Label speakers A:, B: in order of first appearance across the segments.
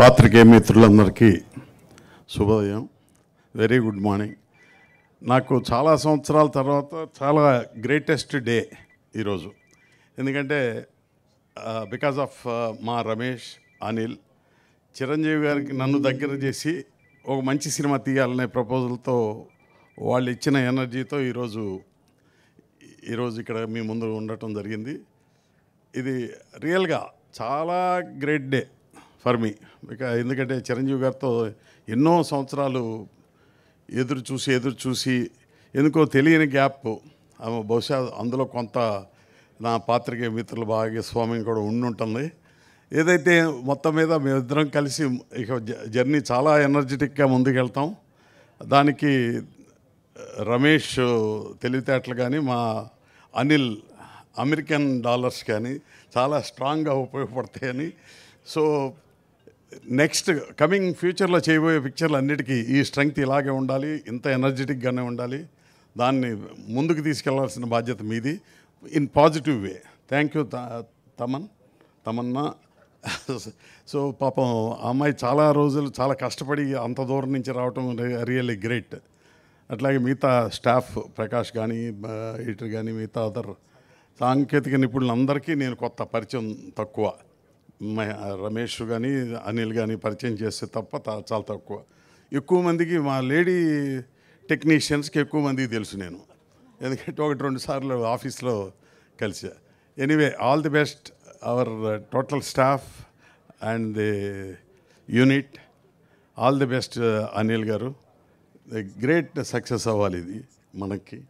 A: పాత్రికేయ మిత్రులందరికీ శుభోదయం వెరీ గుడ్ మార్నింగ్ నాకు చాలా సంవత్సరాల తర్వాత చాలా గ్రేటెస్ట్ డే ఈరోజు ఎందుకంటే బికాజ్ ఆఫ్ మా రమేష్ అనిల్ చిరంజీవి గారికి నన్ను దగ్గర చేసి ఒక మంచి సినిమా తీయాలనే ప్రపోజల్తో వాళ్ళు ఇచ్చిన ఎనర్జీతో ఈరోజు ఈరోజు ఇక్కడ మీ ముందు ఉండటం జరిగింది ఇది రియల్గా చాలా గ్రేట్ డే ఫర్ మీ ఎందుకంటే చిరంజీవి గారితో ఎన్నో సంవత్సరాలు ఎదురు చూసి ఎదురు చూసి ఎందుకో తెలియని గ్యాప్ బహుశా అందులో కొంత నా పాత్రికేయ మిత్రుల భాగస్వామ్యం కూడా ఉండుంటుంది ఏదైతే మొత్తం మీద మేమిద్దరం కలిసి ఇక జర్నీ చాలా ఎనర్జెటిక్గా ముందుకెళ్తాం దానికి రమేష్ తెలివితేటలు కానీ మా అనిల్ అమెరికన్ డాలర్స్ కానీ చాలా స్ట్రాంగ్గా ఉపయోగపడతాయని సో నెక్స్ట్ కమింగ్ ఫ్యూచర్లో చేయబోయే పిక్చర్లు అన్నిటికీ ఈ స్ట్రెంగ్త్ ఇలాగే ఉండాలి ఇంత ఎనర్జెటిక్గానే ఉండాలి దాన్ని ముందుకు తీసుకెళ్లాల్సిన బాధ్యత మీది in positive way thank you తమన్ తమన్నా సో పాపం ఆ అమ్మాయి చాలా రోజులు చాలా కష్టపడి అంత దూరం నుంచి రావటం రియల్లీ గ్రేట్ అట్లాగే మిగతా స్టాఫ్ ప్రకాష్ కానీ ఇటు కానీ మిగతా అదర్ సాంకేతిక నిపుణులందరికీ నేను కొత్త పరిచయం తక్కువ రమేష్ కానీ అనిల్ కానీ పరిచయం చేస్తే తప్ప చాలా తక్కువ ఎక్కువ మందికి మా లేడీ టెక్నీషియన్స్కి ఎక్కువ మందికి తెలుసు నేను ఎందుకంటే ఒకటి రెండు సార్లు ఆఫీస్లో కలిసా anyway all the best our total staff and the unit all the best Anil garu great success అవ్వాలి ఇది మనకి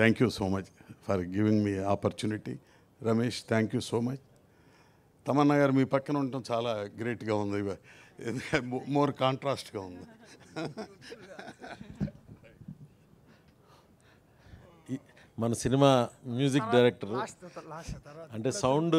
A: thank you so much for giving me opportunity Ramesh thank you so much Tamanna garu మీ పక్కన ఉండటం చాలా గ్రేట్గా ఉంది మోర్ కాంట్రాస్ట్గా ఉంది మన సినిమా మ్యూజిక్ డైరెక్టర్ అంటే సౌండ్